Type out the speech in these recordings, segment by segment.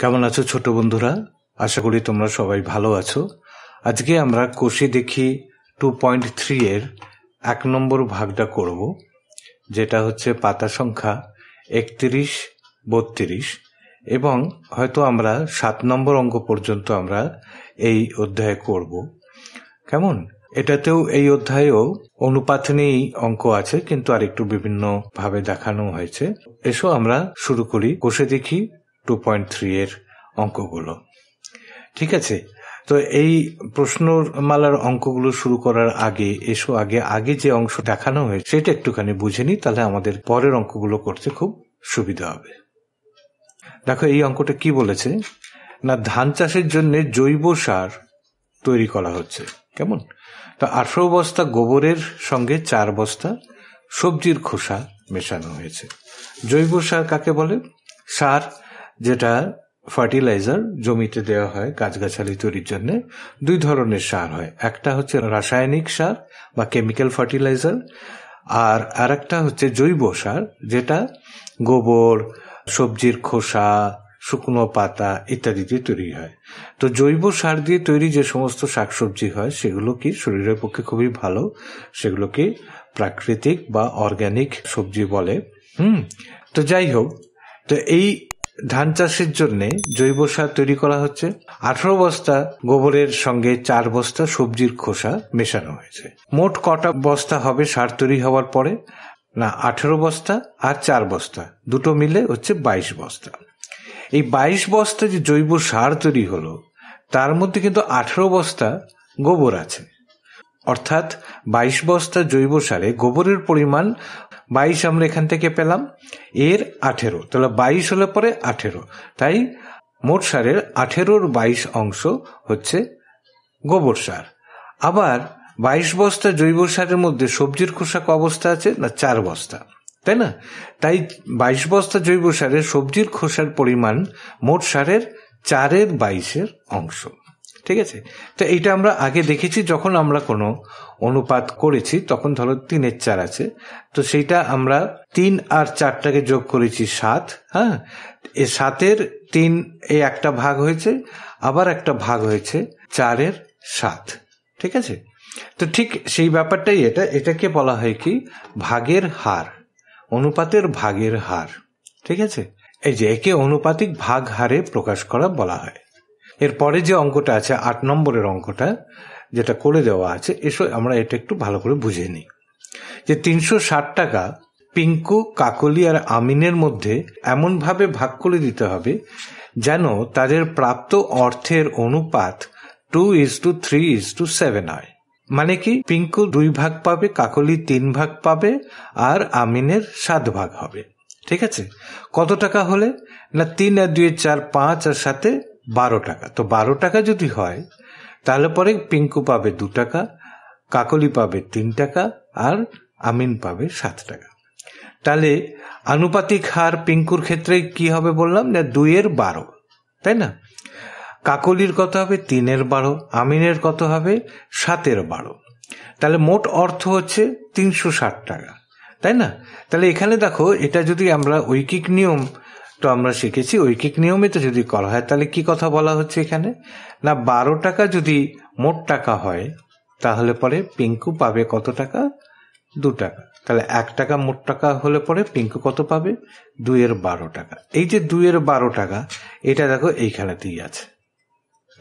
কেমন আছো ছোট বন্ধুরা আশা করি তোমরা সবাই ভালো আছো আজকে আমরা কষে দেখি টু পয়েন্ট থ্রি এর এক নম্বর ভাগটা করব যেটা হচ্ছে পাতা সংখ্যা একত্রিশ বত্রিশ এবং হয়তো আমরা সাত নম্বর অঙ্ক পর্যন্ত আমরা এই অধ্যায়ে করব কেমন এটাতেও এই অধ্যায়েও অনুপাত নিয়েই অঙ্ক আছে কিন্তু আর একটু বিভিন্নভাবে দেখানো হয়েছে এসো আমরা শুরু করি কষে দেখি টু পয়েন্ট থ্রি এর অঙ্কগুলো ঠিক আছে তো এই প্রশ্নমালার অঙ্কগুলো শুরু করার আগে এসো আগে আগে যে অংশ দেখানো হয়েছে সেটা একটুখানি বুঝে নিই তাহলে আমাদের পরের অঙ্কগুলো করতে খুব সুবিধা হবে দেখো এই অঙ্কটা কি বলেছে না ধান চাষের জন্য জৈব সার তৈরি করা হচ্ছে কেমন তা আঠারো বস্তা গোবরের সঙ্গে চার বস্তা সবজির খোসা মেশানো হয়েছে জৈব সার কাকে বলে সার যেটা ফার্টিলাইজার জমিতে দেওয়া হয় গাছগাছালি তৈরির জন্য দুই ধরনের সার হয় একটা হচ্ছে রাসায়নিক সার বা কেমিক্যাল ফার্টিলাইজার আর আরেকটা হচ্ছে জৈব সার যেটা গোবর সবজির খোসা শুকনো পাতা ইত্যাদি দিয়ে তৈরি হয় তো জৈব সার দিয়ে তৈরি যে সমস্ত শাকসবজি হয় সেগুলো কি শরীরের পক্ষে খুবই ভালো সেগুলোকে প্রাকৃতিক বা অর্গ্যানিক সবজি বলে হুম তো যাই হোক তো এই ধান চাষের জন্য জৈব সার তৈরি করা হচ্ছে আঠারো বস্তা গোবরের সঙ্গে চার বস্তা সবজির খোসা মেশানো হয়েছে মোট কটা বস্তা হবে সার তৈরি হওয়ার পরে না আঠেরো বস্তা আর চার বস্তা দুটো মিলে হচ্ছে বাইশ বস্তা এই বাইশ বস্তা যে জৈব সার তৈরি হলো তার মধ্যে কিন্তু আঠেরো বস্তা গোবর আছে অর্থাৎ বাইশ বস্তা জৈব সারে গোবরের পরিমাণ বাইশ আমরা এখান থেকে পেলাম এর আঠেরো তাহলে বাইশ হলে পরে আঠেরো তাই মোট সারের আঠেরোর বাইশ অংশ হচ্ছে গোবর সার আবার বাইশ বস্তা জৈব সারের মধ্যে সবজির খোসা ক অবস্থা আছে না চার বস্তা তাই না তাই বাইশ বস্তা জৈব সারের সবজির খোসার পরিমাণ মোট সারের চারের বাইশের অংশ ঠিক আছে তো এইটা আমরা আগে দেখেছি যখন আমরা কোনো অনুপাত করেছি তখন ধরো তিনের চার আছে তো সেইটা আমরা তিন আর চারটাকে যোগ করেছি সাত হ্যাঁ এ সাতের তিন এ একটা ভাগ হয়েছে আবার একটা ভাগ হয়েছে চারের সাত ঠিক আছে তো ঠিক সেই ব্যাপারটাই এটা এটাকে বলা হয় কি ভাগের হার অনুপাতের ভাগের হার ঠিক আছে এই যে একে অনুপাতিক ভাগ হারে প্রকাশ করা বলা হয় এর পরে যে অঙ্কটা আছে আট নম্বরের অঙ্কটা যেটা করে দেওয়া আছে এসো আমরা এটা একটু ভালো করে বুঝে নিই যে তিনশো ষাট টাকা পিঙ্কু কাকলি আর আমিনের মধ্যে এমনভাবে ভাগ করে দিতে হবে যেন তাদের প্রাপ্ত অর্থের অনুপাত two is to three is to seven হয় মানে কি পিঙ্কু দুই ভাগ পাবে কাকলি তিন ভাগ পাবে আর আমিনের সাত ভাগ হবে ঠিক আছে কত টাকা হলে না তিন আর দুই চার পাঁচ আর সাথে বারো টাকা তো বারো টাকা যদি হয় তাহলে পরে পিঙ্কু পাবে দু টাকা কাকলি পাবে তিন টাকা আর আমিন পাবে সাত টাকা তাহলে আনুপাতিক হার পিঙ্কুর ক্ষেত্রে কি হবে বললাম না দুইয়ের বারো তাই না কাকলির কত হবে তিনের বারো আমিনের কত হবে সাতের বারো তাহলে মোট অর্থ হচ্ছে তিনশো ষাট টাকা তাই না তাহলে এখানে দেখো এটা যদি আমরা ঐকিক নিয়ম তো আমরা শিখেছি ঐকিক নিয়মিত যদি করা হয় তাহলে কি কথা বলা হচ্ছে এখানে না বারো টাকা যদি মোট টাকা হয় তাহলে পরে পিঙ্কু পাবে কত টাকা দু টাকা তাহলে এক টাকা মোট টাকা হলে পরে পিঙ্কু কত পাবে দুইয়ের বারো টাকা এই যে দুইয়ের বারো টাকা এটা দেখো দিয়ে আছে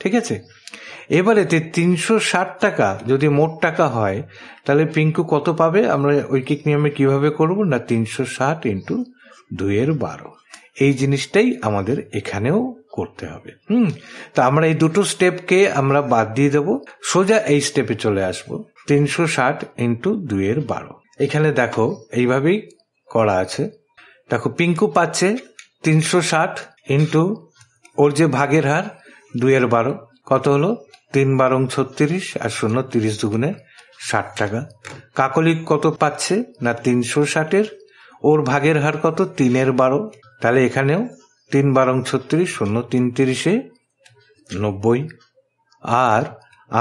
ঠিক আছে এবারে তিনশো ষাট টাকা যদি মোট টাকা হয় তাহলে পিঙ্কু কত পাবে আমরা ঐকিক নিয়মে কিভাবে করব না তিনশো ষাট ইন্টু দুইয়ের বারো এই জিনিসটাই আমাদের এখানেও করতে হবে হুম তা আমরা এই দুটো স্টেপকে আমরা বাদ দিয়ে দেব সোজা এই স্টেপে চলে আসব তিনশো ষাট ইন্টু দুইয়ের বারো এখানে দেখো এইভাবেই করা আছে দেখো পিঙ্কু পাচ্ছে তিনশো ষাট ইন্টু ওর যে ভাগের হার দুইয়ের বারো কত হলো তিন বারং ছত্রিশ আর শূন্য তিরিশ দুগুণে ষাট টাকা কাকলিক কত পাচ্ছে না তিনশো ষাটের ওর ভাগের হার কত তিনের বারো তাহলে এখানেও তিন বারং ছত্রিশ শূন্য তিন তিরিশে নব্বই আর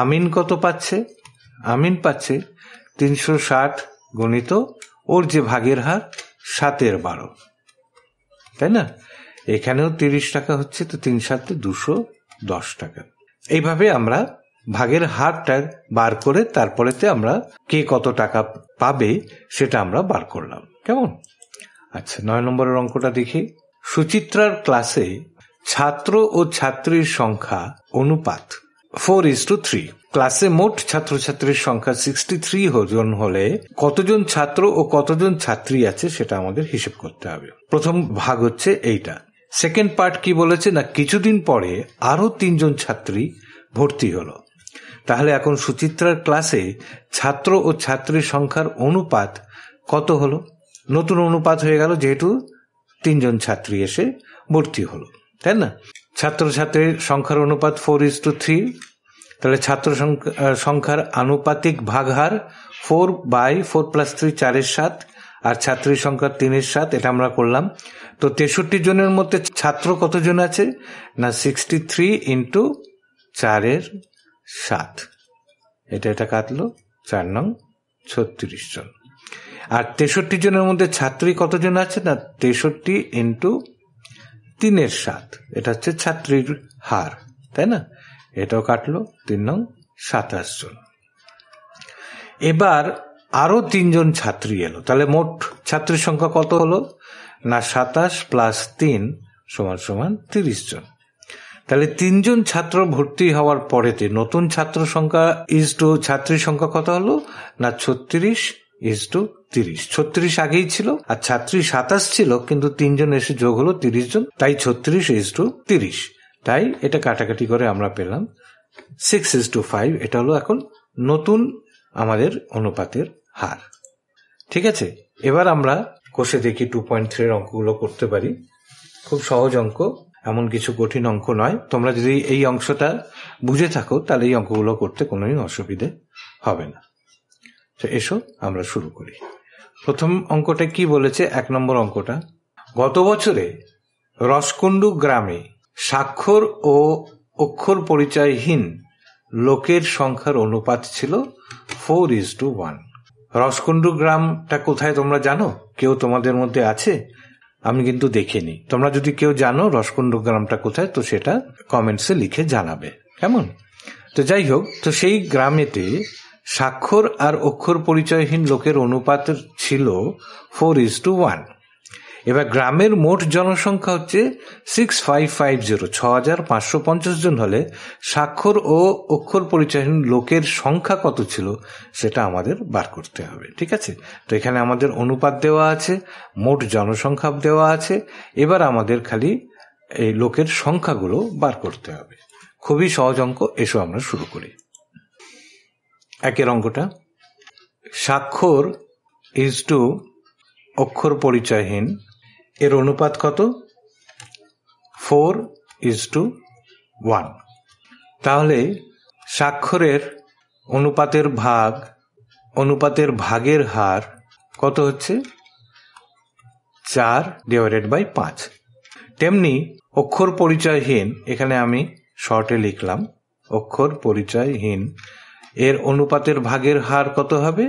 আমিন কত পাচ্ছে আমিন পাচ্ছে তিনশো ষাট গণিত ওর যে ভাগের হার সাতের বারো তাই না এখানেও তিরিশ টাকা হচ্ছে তো তিন সাতে দুশো দশ টাকা এইভাবে আমরা ভাগের হারটা বার করে তারপরেতে আমরা কে কত টাকা পাবে সেটা আমরা বার করলাম কেমন আচ্ছা নয় নম্বরের অঙ্কটা দেখি সুচিত্রার ক্লাসে ছাত্র ও ছাত্রীর সংখ্যা অনুপাত ফোর ইস টু থ্রি ক্লাসে মোট ছাত্রছাত্রীর সংখ্যা সিক্সটি থ্রি জন হলে কতজন ছাত্র ও কতজন ছাত্রী আছে সেটা আমাদের হিসেব করতে হবে প্রথম ভাগ হচ্ছে এইটা সেকেন্ড পার্ট কি বলেছে না কিছুদিন পরে আরও তিনজন ছাত্রী ভর্তি হলো তাহলে এখন সুচিত্রার ক্লাসে ছাত্র ও ছাত্রীর সংখ্যার অনুপাত কত হলো নতুন অনুপাত হয়ে গেল যেহেতু তিনজন ছাত্রী এসে ভর্তি হলো তাই না ছাত্রছাত্রীর সংখ্যার অনুপাত ফোর ইজ টু থ্রি তাহলে ছাত্র সংখ্যার আনুপাতিক ভাগহার four by four plus three চারের সাত আর ছাত্রীর সংখ্যা তিনের সাত এটা আমরা করলাম তো তেষট্টি জনের মধ্যে ছাত্র কতজন আছে না সিক্সটি থ্রি ইন্টু চারের সাত এটা এটা কাটলো চার নং ছত্রিশ জন আর তেষট্টি জনের মধ্যে ছাত্রী কতজন আছে না তেষট্টি ইন্টু তিনের সাত এটা হচ্ছে ছাত্রীর হার তাই না এটাও কাটলো তিন নং সাতাশ জন এবার আরও তিনজন ছাত্রী এলো তাহলে মোট ছাত্রীর সংখ্যা কত হলো না সাতাশ প্লাস তিন সমান সমান তিরিশ জন তাহলে তিনজন ছাত্র ভর্তি হওয়ার পরেতে নতুন ছাত্র সংখ্যা ইজ টু ছাত্রীর সংখ্যা কত হলো না ছত্রিশ এস টু তিরিশ ছত্রিশ আগেই ছিল আর ছাত্রী সাতাশ ছিল কিন্তু তিনজন এসে যোগ হলো তিরিশ জন তাই ছত্রিশ এস টু তিরিশ তাই এটা কাটাকাটি করে আমরা পেলাম সিক্স ইজ টু ফাইভ এটা হলো এখন নতুন আমাদের অনুপাতের হার ঠিক আছে এবার আমরা কোষে দেখি টু পয়েন্ট এর অঙ্কগুলো করতে পারি খুব সহজ অঙ্ক এমন কিছু কঠিন অঙ্ক নয় তোমরা যদি এই অংশটা বুঝে থাকো তাহলে এই অঙ্কগুলো করতে কোনোই অসুবিধে হবে না তো এসো আমরা শুরু করি প্রথম অঙ্কটা কি বলেছে এক নম্বর অঙ্কটা গত বছরে রসকুন্ডু গ্রামে স্বাক্ষর ও অক্ষর পরিচয়হীন লোকের সংখ্যার অনুপাত ছিল four is to one Raskundu গ্রামটা কোথায় তোমরা জানো কেউ তোমাদের মধ্যে আছে আমি কিন্তু দেখিনি তোমরা যদি কেউ জানো রসকুণ্ডু গ্রামটা কোথায় তো সেটা কমেন্টসে লিখে জানাবে কেমন তো যাই হোক তো সেই গ্রামেতে স্বাক্ষর আর অক্ষর পরিচয়হীন লোকের অনুপাত ছিল ফোর ইজ টু ওয়ান এবার গ্রামের মোট জনসংখ্যা হচ্ছে সিক্স ফাইভ ফাইভ জিরো ছ হাজার পাঁচশো পঞ্চাশ জন হলে স্বাক্ষর ও অক্ষর পরিচয়হীন লোকের সংখ্যা কত ছিল সেটা আমাদের বার করতে হবে ঠিক আছে তো এখানে আমাদের অনুপাত দেওয়া আছে মোট জনসংখ্যা দেওয়া আছে এবার আমাদের খালি এই লোকের সংখ্যাগুলো বার করতে হবে খুবই সহজ অঙ্ক এসো আমরা শুরু করি একের অঙ্কটা স্বাক্ষর ইজ টু অক্ষর পরিচয়হীন এর অনুপাত কত ফোর ইজ টু ওয়ান তাহলে স্বাক্ষরের অনুপাতের ভাগ অনুপাতের ভাগের হার কত হচ্ছে চার ডিভাইডেড বাই পাঁচ তেমনি অক্ষর পরিচয়হীন এখানে আমি শর্টে লিখলাম অক্ষর পরিচয়হীন এর অনুপাতের ভাগের হার কত হবে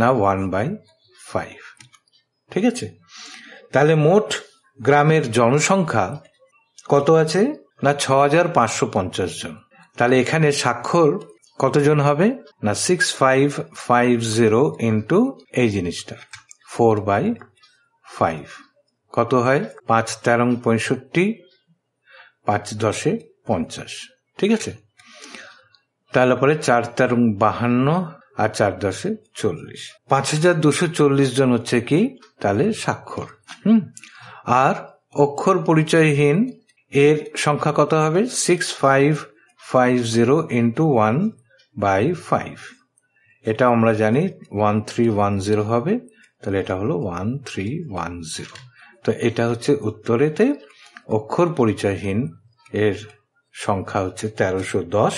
না ওয়ান বাই ফাইভ ঠিক আছে তাহলে মোট গ্রামের জনসংখ্যা কত আছে না ছ হাজার পাঁচশো পঞ্চাশ জন তাহলে এখানে স্বাক্ষর কতজন হবে না six five five zero into এই জিনিসটা ফোর বাই ফাইভ কত হয় পাঁচ তেরো পঁয়ষট্টি পাঁচ দশে পঞ্চাশ ঠিক আছে তাহলে পরে চার তার বাহান্ন আর চার দশে চল্লিশ পাঁচ হাজার দুশো চল্লিশ জন হচ্ছে কি তাহলে স্বাক্ষর হুম আর অক্ষর পরিচয়হীন এর সংখ্যা কত হবে six five five zero into one by five এটা আমরা জানি ওয়ান থ্রি ওয়ান জিরো হবে তাহলে এটা হলো ওয়ান থ্রি ওয়ান জিরো তো এটা হচ্ছে উত্তরেতে অক্ষর পরিচয়হীন এর সংখ্যা হচ্ছে তেরোশো দশ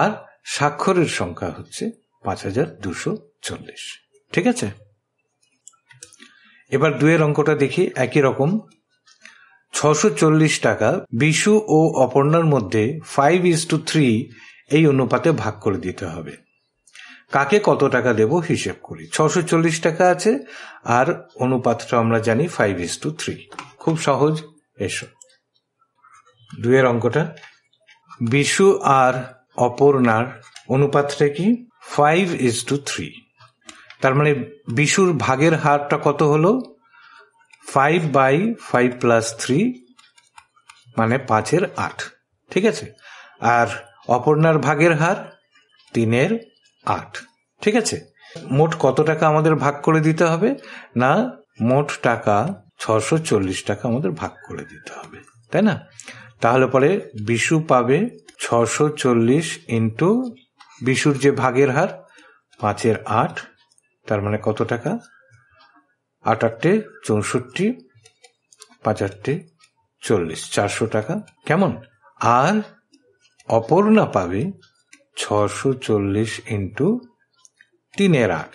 আর স্বাক্ষরের সংখ্যা হচ্ছে পাঁচ হাজার দুশো চল্লিশ ঠিক আছে এবার দুয়ের অঙ্কটা দেখি একই রকম ছশো চল্লিশ টাকা বিশু ও অপর্ণার মধ্যে ফাইভ ইস টু থ্রি এই অনুপাতে ভাগ করে দিতে হবে কাকে কত টাকা দেব হিসেব করি ছশো চল্লিশ টাকা আছে আর অনুপাতটা আমরা জানি ফাইভ ইস টু থ্রি খুব সহজ এসো দুয়ের অঙ্কটা বিশু আর অপর্ণার অনুপাতটা কি ফাইভ ইজ টু থ্রি তার মানে বিশুর ভাগের হারটা কত হলো five by five plus three মানে পাঁচের আট ঠিক আছে আর অপর্ণার ভাগের হার তিনের আট ঠিক আছে মোট কত টাকা আমাদের ভাগ করে দিতে হবে না মোট টাকা ছশো চল্লিশ টাকা আমাদের ভাগ করে দিতে হবে তাই না তাহলে পরে বিশু পাবে ছশো চল্লিশ ইন্টু বিশুর যে ভাগের হার পাঁচের আট তার মানে কত টাকা আট আটটে চৌষট্টি পাঁচ আটটে চল্লিশ চারশো টাকা কেমন আর অপর্ণা পাবে ছশো চল্লিশ ইন্টু তিনের আট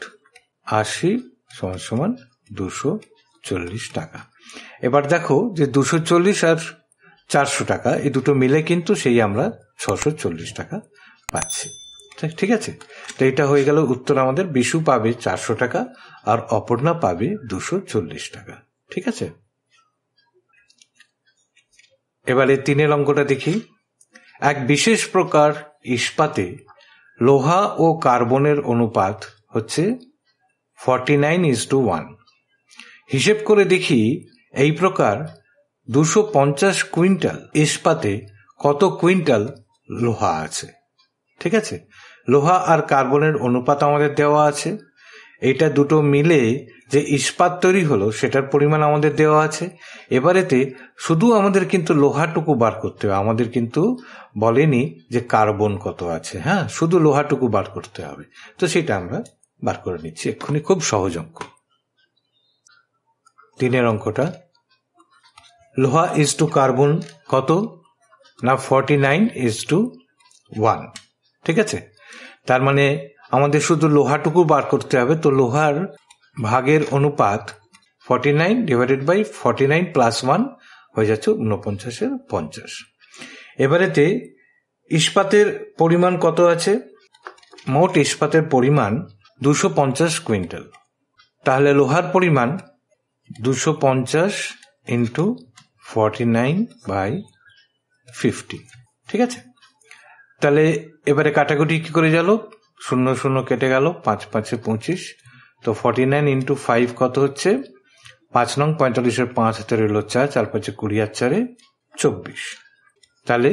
আশি সমান সমান দুশো চল্লিশ টাকা এবার দেখো যে দুশো চল্লিশ আর চারশো টাকা এই দুটো মিলে কিন্তু সেই আমরা ছশো চল্লিশ টাকা পাচ্ছি ঠিক আছে তো এটা হয়ে গেল উত্তর আমাদের বিশু পাবে চারশো টাকা আর অপর্ণা পাবে দুশো চল্লিশ টাকা ঠিক আছে এবারে তিনের অঙ্কটা দেখি এক বিশেষ প্রকার ইস্পাতে লোহা ও কার্বনের অনুপাত হচ্ছে forty nine is to one হিসেব করে দেখি এই প্রকার দুশো পঞ্চাশ কুইন্টাল ইস্পাতে কত কুইন্টাল লোহা আছে ঠিক আছে লোহা আর কার্বনের অনুপাত আমাদের দেওয়া আছে এটা দুটো মিলে যে ইস্পাত তৈরি হলো সেটার পরিমাণ আমাদের দেওয়া আছে এবারেতে শুধু আমাদের কিন্তু লোহাটুকু বার করতে হবে আমাদের কিন্তু বলেনি যে কার্বন কত আছে হ্যাঁ শুধু লোহাটুকু বার করতে হবে তো সেটা আমরা বার করে নিচ্ছি এক্ষুনি খুব সহজ অঙ্ক তিনের অঙ্কটা লোহা ইজ টু কার্বন কত না forty nine is to one ঠিক আছে তার মানে আমাদের শুধু লোহাটুকু বার করতে হবে তো লোহার ভাগের অনুপাত forty nine divided by forty nine plus one হয়ে যাচ্ছে ঊনপঞ্চাশের পঞ্চাশ এবারেতে ইস্পাতের পরিমাণ কত আছে মোট ইস্পাতের পরিমাণ দুশো পঞ্চাশ কুইন্টাল তাহলে লোহার পরিমাণ দুশো পঞ্চাশ into forty nine by fifty ঠিক আছে তাহলে এবারে কাটাকুটি কি করে গেল শূন্য শূন্য কেটে গেল পাঁচ পাঁচে পঁচিশ তো ফর্টি নাইন ইন্টু ফাইভ কত হচ্ছে পাঁচ নং পঁয়তাল্লিশের পাঁচ হাতে রইল চার চার পাঁচে কুড়ি আর চারে চব্বিশ তাহলে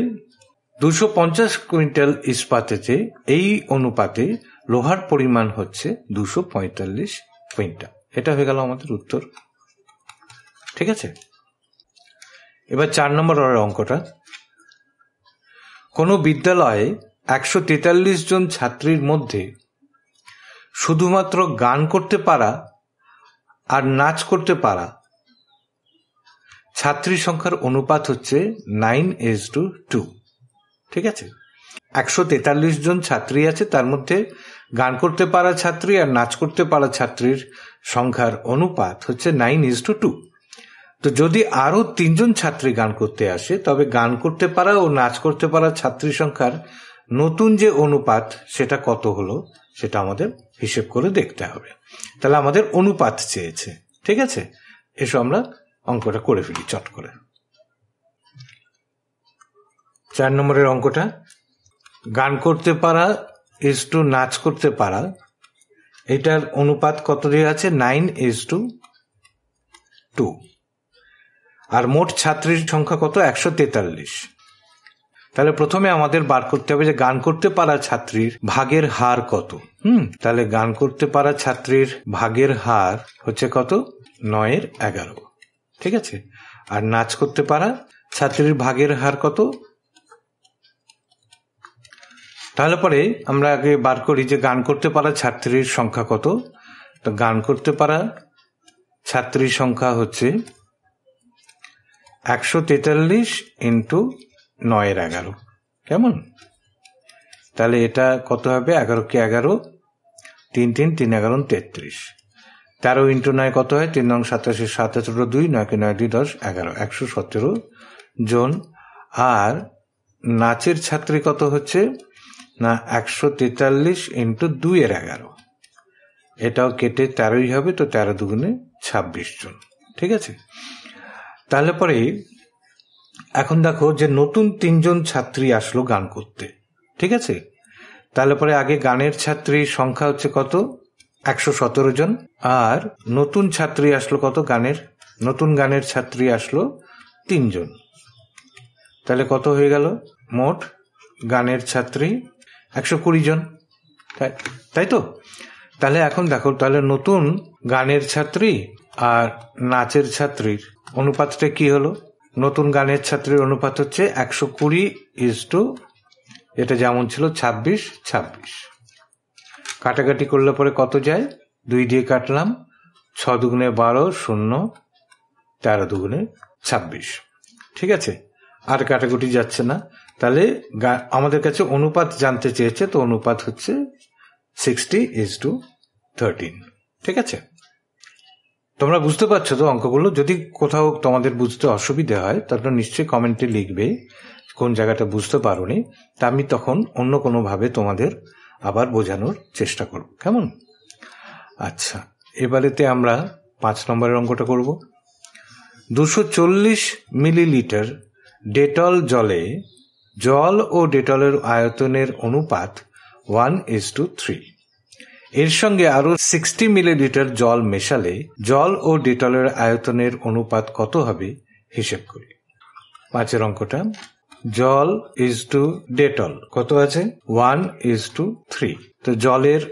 দুশো পঞ্চাশ কুইন্টাল ইস্পাতেতে এই অনুপাতে লোহার পরিমাণ হচ্ছে দুশো পঁয়তাল্লিশ কুইন্টাল এটা হয়ে গেল আমাদের উত্তর ঠিক আছে এবার চার নম্বর অঙ্কটা কোনো বিদ্যালয়ে একশো তেতাল্লিশ জন ছাত্রীর মধ্যে শুধুমাত্র গান করতে পারা আর নাচ করতে পারা ছাত্রী সংখ্যার অনুপাত হচ্ছে নাইন এস টু টু ঠিক আছে একশো তেতাল্লিশ জন ছাত্রী আছে তার মধ্যে গান করতে পারা ছাত্রী আর নাচ করতে পারা ছাত্রীর সংখ্যার অনুপাত হচ্ছে নাইন ইস টু টু তো যদি আরও তিনজন ছাত্রী গান করতে আসে তবে গান করতে পারা ও নাচ করতে পারা ছাত্রী সংখ্যার নতুন যে অনুপাত সেটা কত হলো সেটা আমাদের হিসেব করে দেখতে হবে তাহলে আমাদের অনুপাত চেয়েছে ঠিক আছে এসো আমরা অঙ্কটা করে ফেলি চট করে চার নম্বরের অঙ্কটা গান করতে পারা এস টু নাচ করতে পারা এটার অনুপাত কত দিয়ে আছে নাইন এস টু টু আর মোট ছাত্রীর সংখ্যা কত একশো তেতাল্লিশ তাহলে প্রথমে আমাদের বার করতে হবে যে গান করতে পারা ছাত্রীর ভাগের হার কত হুম তাহলে গান করতে পারা ছাত্রীর ভাগের হার হচ্ছে কত নয়ের এগারো ঠিক আছে আর নাচ করতে পারা ছাত্রীর ভাগের হার কত তাহলে পরে আমরা আগে বার করি যে গান করতে পারা ছাত্রীর সংখ্যা কত তো গান করতে পারা ছাত্রীর সংখ্যা হচ্ছে একশো তেতাল্লিশ ইন্টু নয়ের এগারো কেমন তাহলে এটা কত হবে এগারো কি এগারো তিন তিন তিন এগারো তেত্রিশ তেরো ইন্টু নয় কত হয় তিন নং সাতাশি সাতাত্তর দুই নয় কি নয় দুই দশ এগারো একশো সতেরো জন আর নাচের ছাত্রী কত হচ্ছে না একশো তেতাল্লিশ ইন্টু দুইয়ের এগারো এটাও কেটে তেরোই হবে তো তেরো দুগুণে ছাব্বিশ জন ঠিক আছে তাহলে পরে এখন দেখো যে নতুন তিনজন ছাত্রী আসলো গান করতে ঠিক আছে তাহলে পরে আগে গানের ছাত্রীর সংখ্যা হচ্ছে কত একশো সতেরো জন আর নতুন ছাত্রী আসলো কত গানের নতুন গানের ছাত্রী আসলো তিনজন তাহলে কত হয়ে গেল মোট গানের ছাত্রী একশো কুড়ি জন তাই তো তাহলে এখন দেখো তাহলে নতুন গানের ছাত্রী আর নাচের ছাত্রীর অনুপাতটা কি হলো নতুন গানের ছাত্রের অনুপাত হচ্ছে একশো কুড়ি ইজ টু এটা যেমন ছিল ছাব্বিশ ছাব্বিশ কাটাকাটি করলে পরে কত যায় দুই দিয়ে কাটলাম ছ দুগুণে বারো শূন্য তেরো দুগুণে ছাব্বিশ ঠিক আছে আর কাটাকুটি যাচ্ছে না তাহলে আমাদের কাছে অনুপাত জানতে চেয়েছে তো অনুপাত হচ্ছে সিক্সটি ইজ টু থার্টিন ঠিক আছে তোমরা বুঝতে পারছো তো অঙ্কগুলো যদি কোথাও তোমাদের বুঝতে অসুবিধে হয় তাহলে নিশ্চয়ই কমেন্টে লিখবে কোন জায়গাটা বুঝতে পারোনি তা আমি তখন অন্য কোনোভাবে তোমাদের আবার বোঝানোর চেষ্টা করব কেমন আচ্ছা এবারেতে আমরা পাঁচ নম্বরের অঙ্কটা করব দুশো চল্লিশ মিলিলিটার ডেটল জলে জল ও ডেটলের আয়তনের অনুপাত ওয়ান ইস টু থ্রি এর সঙ্গে আরও সিক্সটি মিলিলিটার জল মেশালে জল ও ডেটলের আয়তনের অনুপাত কত হবে হিসেব করি পাঁচের অঙ্কটা জল ইজ টু ডেটল কত আছে ওয়ান ইজ টু থ্রি তো জলের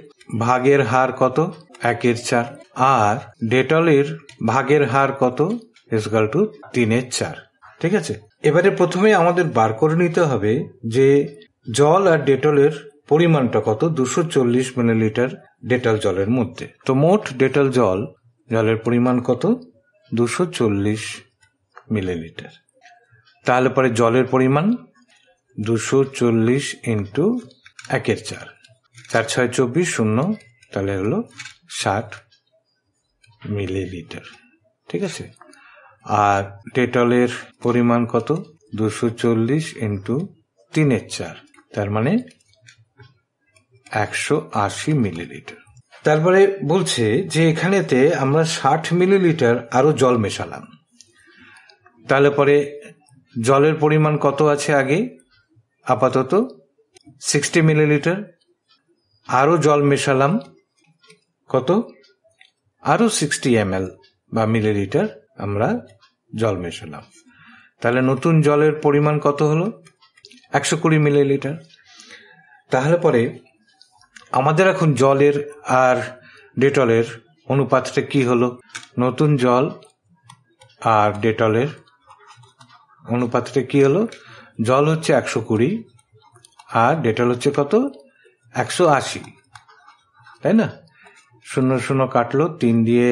ভাগের হার কত একের চার আর ডেটলের ভাগের হার কত ইজগাল টু তিনের চার ঠিক আছে এবারে প্রথমে আমাদের বার করে নিতে হবে যে জল আর ডেটলের পরিমাণটা কত দুশো চল্লিশ মিলিলিটার ডেটাল জলের মধ্যে তো মোট ডেটাল জল জলের পরিমাণ কত দুশো চল্লিশ মিলিলিটার তাহলে পরে জলের পরিমাণ দুশো চল্লিশ ইন্টু একের চার চার ছয় চব্বিশ শূন্য তাহলে হলো ষাট মিলিলিটার ঠিক আছে আর ডেটলের পরিমাণ কত দুশো চল্লিশ ইন্টু তিনের চার তার মানে একশো আশি মিলিলিটার তারপরে বলছে যে এখানেতে আমরা ষাট মিলিলিটার আরও জল মেশালাম তাহলে পরে জলের পরিমাণ কত আছে আগে আপাতত সিক্সটি মিলিলিটার আরও জল মেশালাম কত আরও সিক্সটি এম বা মিলিলিটার আমরা জল মেশালাম তাহলে নতুন জলের পরিমাণ কত হলো একশো কুড়ি মিলিলিটার তাহলে পরে আমাদের এখন জলের আর ডেটলের অনুপাতটা কি হলো নতুন জল আর ডেটলের অনুপাতটা কি হলো জল হচ্ছে একশো কুড়ি আর ডেটল হচ্ছে কত একশো আশি তাই না শূন্য শূন্য কাটলো তিন দিয়ে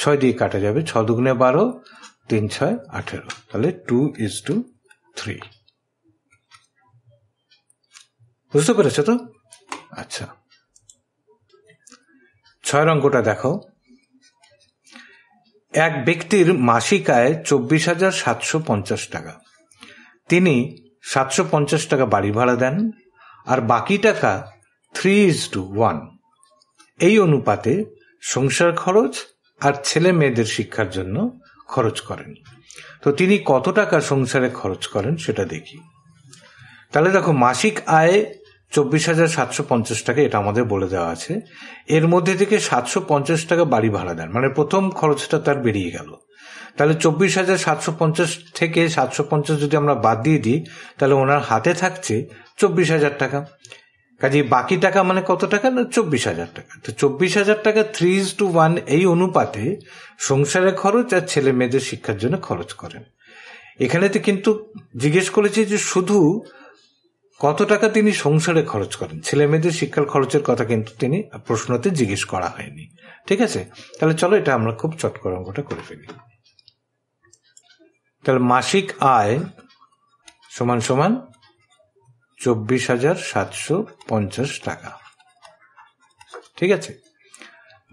ছয় দিয়ে কাটা যাবে ছ দুগুণে বারো তিন ছয় আঠেরো তাহলে টু ইজ টু থ্রি বুঝতে পেরেছো তো আচ্ছা ছয়ের অঙ্কটা দেখো এক ব্যক্তির মাসিক আয় চব্বিশ হাজার সাতশো পঞ্চাশ টাকা তিনি সাতশো পঞ্চাশ টাকা বাড়ি ভাড়া দেন আর বাকি টাকা থ্রি ইজ টু ওয়ান এই অনুপাতে সংসার খরচ আর ছেলে মেয়েদের শিক্ষার জন্য খরচ করেন তো তিনি কত টাকা সংসারে খরচ করেন সেটা দেখি তাহলে দেখো মাসিক আয় চব্বিশ হাজার সাতশো পঞ্চাশ টাকা এটা আমাদের বলে দেওয়া আছে এর মধ্যে থেকে সাতশো পঞ্চাশ টাকা বাড়ি ভাড়া দেন মানে প্রথম খরচটা তার বেরিয়ে গেল তাহলে চব্বিশ হাজার সাতশো পঞ্চাশ থেকে সাতশো পঞ্চাশ যদি আমরা বাদ দিয়ে দিই তাহলে ওনার হাতে থাকছে চব্বিশ হাজার টাকা কাজে বাকি টাকা মানে কত টাকা না চব্বিশ হাজার টাকা তো চব্বিশ হাজার টাকা থ্রি ইজ টু ওয়ান এই অনুপাতে সংসারের খরচ আর ছেলে মেয়েদের শিক্ষার জন্য খরচ করেন এখানেতে কিন্তু জিজ্ঞেস করেছে যে শুধু কত টাকা তিনি সংসারে খরচ করেন ছেলে মেয়েদের শিক্ষার খরচের কথা কিন্তু তিনি প্রশ্নতে জিজ্ঞেস করা হয়নি ঠিক আছে তাহলে চলো এটা আমরা খুব চট অঙ্কটা করে ফেলি তাহলে মাসিক আয় সমান সমান চব্বিশ হাজার সাতশো পঞ্চাশ টাকা ঠিক আছে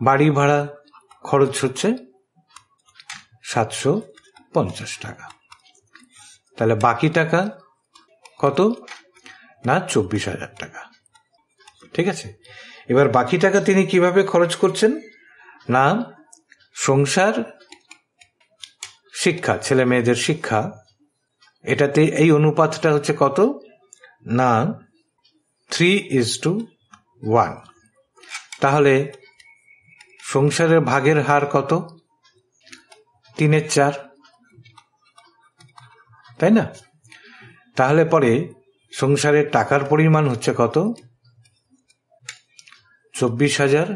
বাড়ি ভাড়া খরচ হচ্ছে সাতশো পঞ্চাশ টাকা তাহলে বাকি টাকা কত না চব্বিশ হাজার টাকা ঠিক আছে এবার বাকি টাকা তিনি কিভাবে খরচ করছেন না সংসার শিক্ষা ছেলে মেয়েদের শিক্ষা এটাতে এই অনুপাতটা হচ্ছে কত না থ্রি ইজ টু ওয়ান তাহলে সংসারের ভাগের হার কত তিনের চার তাই না তাহলে পরে সংসারের টাকার পরিমাণ হচ্ছে কত চব্বিশ হাজার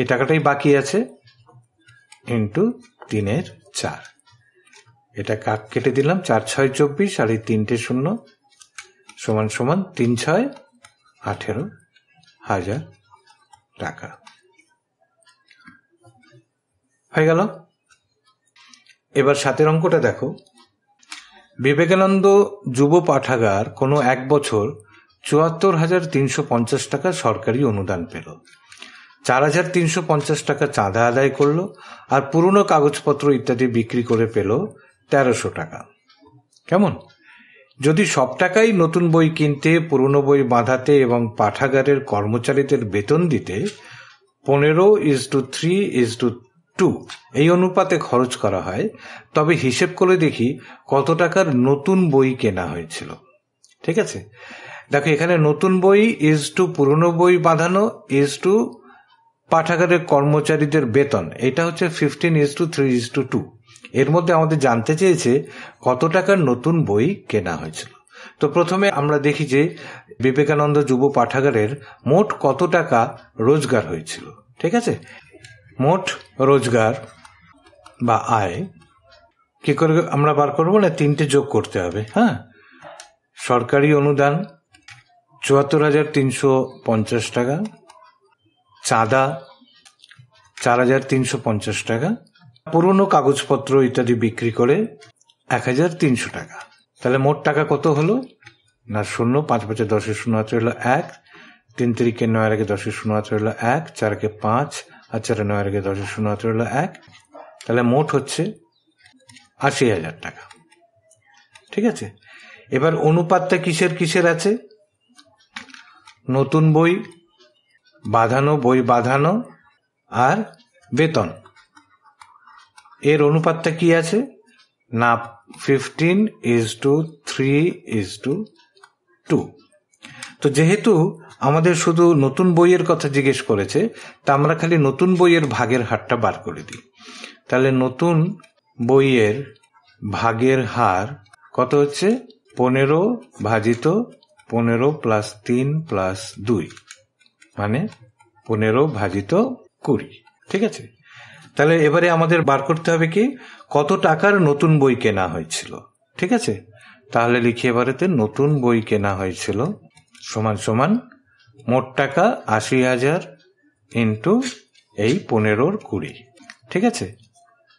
এই টাকাটাই বাকি আছে ইন্টু তিনের চার এটা কাক কেটে দিলাম চার ছয় চব্বিশ আর এই তিনটে শূন্য সমান সমান তিন ছয় আঠেরো হাজার টাকা হয়ে গেল এবার সাতের অঙ্কটা দেখো বিবেকানন্দ যুব পাঠাগার কোনো এক বছর চুয়াত্তর হাজার তিনশো পঞ্চাশ টাকা সরকারি অনুদান পেল চার হাজার তিনশো পঞ্চাশ টাকা চাঁদা আদায় করল আর পুরনো কাগজপত্র ইত্যাদি বিক্রি করে পেল তেরোশো টাকা কেমন যদি সব টাকাই নতুন বই কিনতে পুরনো বই বাঁধাতে এবং পাঠাগারের কর্মচারীদের বেতন দিতে পনেরো is to three is to two এই অনুপাতে খরচ করা হয় তবে হিসেব করে দেখি কত টাকার নতুন বই কেনা হয়েছিল ঠিক আছে দেখো এখানে নতুন বই ইজ টু পুরনো বই বাঁধানো ইজ টু পাঠাগারের কর্মচারীদের বেতন এটা হচ্ছে fifteen is to three is to two এর মধ্যে আমাদের জানতে চেয়েছে কত টাকার নতুন বই কেনা হয়েছিল তো প্রথমে আমরা দেখি যে বিবেকানন্দ যুব পাঠাগারের মোট কত টাকা রোজগার হয়েছিল ঠিক আছে মোট রোজগার বা আয় কি করে আমরা বার করবো না তিনটে যোগ করতে হবে হ্যাঁ সরকারি অনুদান চুয়াত্তর হাজার তিনশো পঞ্চাশ টাকা চাঁদা চার হাজার তিনশো পঞ্চাশ টাকা পুরনো কাগজপত্র ইত্যাদি বিক্রি করে এক হাজার তিনশো টাকা তাহলে মোট টাকা কত হলো না শূন্য পাঁচ পাঁচে দশে শূন্য হাতে হলো এক তিন তিরিকে নয় আগে দশে শূন্য হাতে হলো এক চারকে পাঁচ আচ্ছা নয় আগে দশ শূন্য হাতে হলো এক তাহলে মোট হচ্ছে আশি হাজার টাকা ঠিক আছে এবার অনুপাতটা কিসের কিসের আছে নতুন বই বাঁধানো বই বাঁধানো আর বেতন এর অনুপাতটা কি আছে না fifteen is to three is to two তো যেহেতু আমাদের শুধু নতুন বইয়ের কথা জিজ্ঞেস করেছে তা আমরা খালি নতুন বইয়ের ভাগের হারটা বার করে দিই তাহলে নতুন বইয়ের ভাগের হার কত হচ্ছে পনেরো ভাজিত পনেরো প্লাস তিন প্লাস দুই মানে পনেরো ভাজিত কুড়ি ঠিক আছে তাহলে এবারে আমাদের বার করতে হবে কি কত টাকার নতুন বই কেনা হয়েছিল ঠিক আছে তাহলে লিখি এবারেতে নতুন বই কেনা হয়েছিল সমান সমান মোট টাকা আশি হাজার ইন্টু এই পনেরোর কুড়ি ঠিক আছে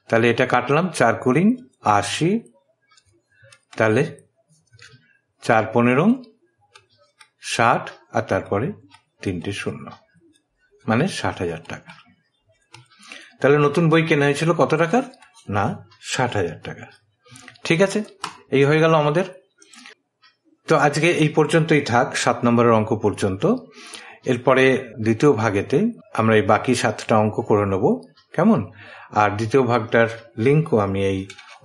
তাহলে এটা কাটলাম চার কুড়ি আশি তাহলে চার পনেরো ষাট আর তারপরে তিনটে শূন্য মানে ষাট হাজার টাকা তাহলে নতুন বই কেনা হয়েছিল কত টাকার না ষাট হাজার টাকা ঠিক আছে এই হয়ে গেল আমাদের তো আজকে এই পর্যন্তই থাক সাত নম্বরের অঙ্ক পর্যন্ত এরপরে দ্বিতীয় ভাগেতে আমরা এই বাকি সাতটা অঙ্ক করে নেব কেমন আর দ্বিতীয় ভাগটার লিঙ্কও আমি এই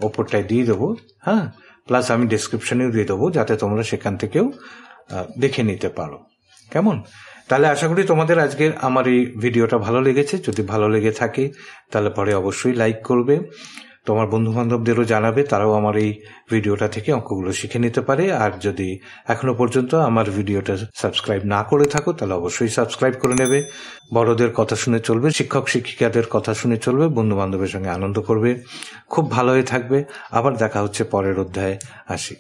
ওপরটায় দিয়ে দেবো হ্যাঁ প্লাস আমি ডিসক্রিপশনেও দিয়ে দেবো যাতে তোমরা সেখান থেকেও দেখে নিতে পারো কেমন তাহলে আশা করি তোমাদের আজকের আমার এই ভিডিওটা ভালো লেগেছে যদি ভালো লেগে থাকে তাহলে পরে অবশ্যই লাইক করবে তোমার বন্ধুবান্ধবদেরও জানাবে তারাও আমার এই ভিডিওটা থেকে অঙ্কগুলো শিখে নিতে পারে আর যদি এখনো পর্যন্ত আমার ভিডিওটা সাবস্ক্রাইব না করে থাকো তাহলে অবশ্যই সাবস্ক্রাইব করে নেবে বড়দের কথা শুনে চলবে শিক্ষক শিক্ষিকাদের কথা শুনে চলবে বন্ধুবান্ধবের সঙ্গে আনন্দ করবে খুব ভালো হয়ে থাকবে আবার দেখা হচ্ছে পরের অধ্যায়ে আসি